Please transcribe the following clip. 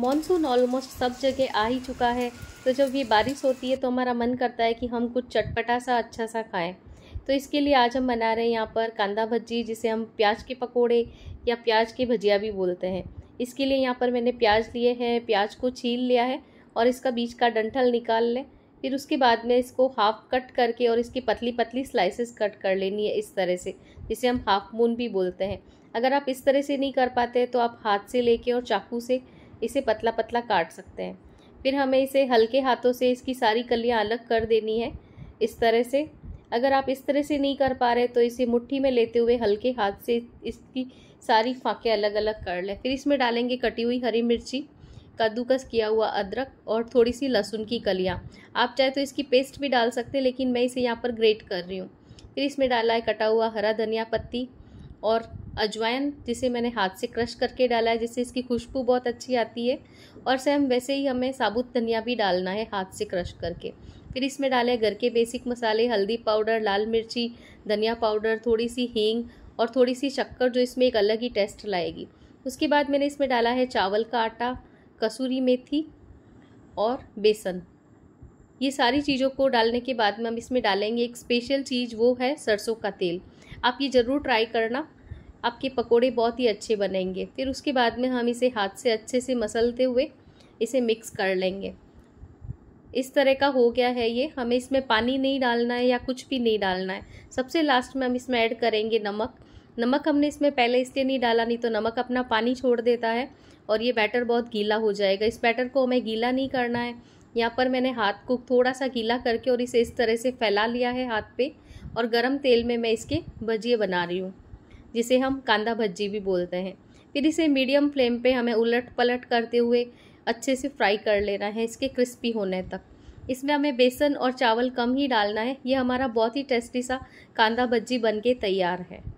monsoon almost सब जगह आ ही चुका है तो जब ये बारिश होती है तो हमारा मन करता है कि हम कुछ चटपटा सा अच्छा सा खाएं तो इसके लिए आज हम बना रहे हैं यहाँ पर कांदा भज्जी जिसे हम प्याज के पकोड़े या प्याज की भजिया भी बोलते हैं इसके लिए यहाँ पर मैंने प्याज लिए हैं प्याज को छील लिया है और इसका बीज का डंठल निकाल लें फिर उसके बाद में इसको हाफ कट करके और इसकी पतली पतली स्लाइसेस कट कर लेनी है इस तरह से जिसे हम हाफ मून भी बोलते हैं अगर आप इस तरह से नहीं कर पाते तो आप हाथ से लेके और चाकू से इसे पतला पतला काट सकते हैं फिर हमें इसे हल्के हाथों से इसकी सारी कलियाँ अलग कर देनी है इस तरह से अगर आप इस तरह से नहीं कर पा रहे तो इसे मुट्ठी में लेते हुए हल्के हाथ से इसकी सारी फाँकें अलग अलग कर लें फिर इसमें डालेंगे कटी हुई हरी मिर्ची कद्दूकस किया हुआ अदरक और थोड़ी सी लहसुन की कलियाँ आप चाहे तो इसकी पेस्ट भी डाल सकते हैं लेकिन मैं इसे यहाँ पर ग्रेट कर रही हूँ फिर इसमें डाला है कटा हुआ हरा धनिया पत्ती और अजवाइन जिसे मैंने हाथ से क्रश करके डाला है जिससे इसकी खुशबू बहुत अच्छी आती है और सेम वैसे ही हमें साबुत धनिया भी डालना है हाथ से क्रश करके फिर इसमें डाले घर के बेसिक मसाले हल्दी पाउडर लाल मिर्ची धनिया पाउडर थोड़ी सी हींग और थोड़ी सी शक्कर जो इसमें एक अलग ही टेस्ट लाएगी उसके बाद मैंने इसमें डाला है चावल का आटा कसूरी मेथी और बेसन ये सारी चीज़ों को डालने के बाद में हम इसमें डालेंगे एक स्पेशल चीज़ वो है सरसों का तेल आप ये ज़रूर ट्राई करना आपके पकोड़े बहुत ही अच्छे बनेंगे फिर उसके बाद में हम इसे हाथ से अच्छे से मसलते हुए इसे मिक्स कर लेंगे इस तरह का हो गया है ये हमें इसमें पानी नहीं डालना है या कुछ भी नहीं डालना है सबसे लास्ट में हम इसमें ऐड करेंगे नमक नमक हमने इसमें पहले इसलिए नहीं डाला नहीं तो नमक अपना पानी छोड़ देता है और ये बैटर बहुत गीला हो जाएगा इस बैटर को हमें गीला नहीं करना है यहाँ पर मैंने हाथ को थोड़ा सा गीला करके और इसे इस तरह से फैला लिया है हाथ पे और गरम तेल में मैं इसके भजिए बना रही हूँ जिसे हम कांदा भज्जी भी बोलते हैं फिर इसे मीडियम फ्लेम पे हमें उलट पलट करते हुए अच्छे से फ्राई कर लेना है इसके क्रिस्पी होने तक इसमें हमें बेसन और चावल कम ही डालना है ये हमारा बहुत ही टेस्टी सा कांदा भज्जी बन के तैयार है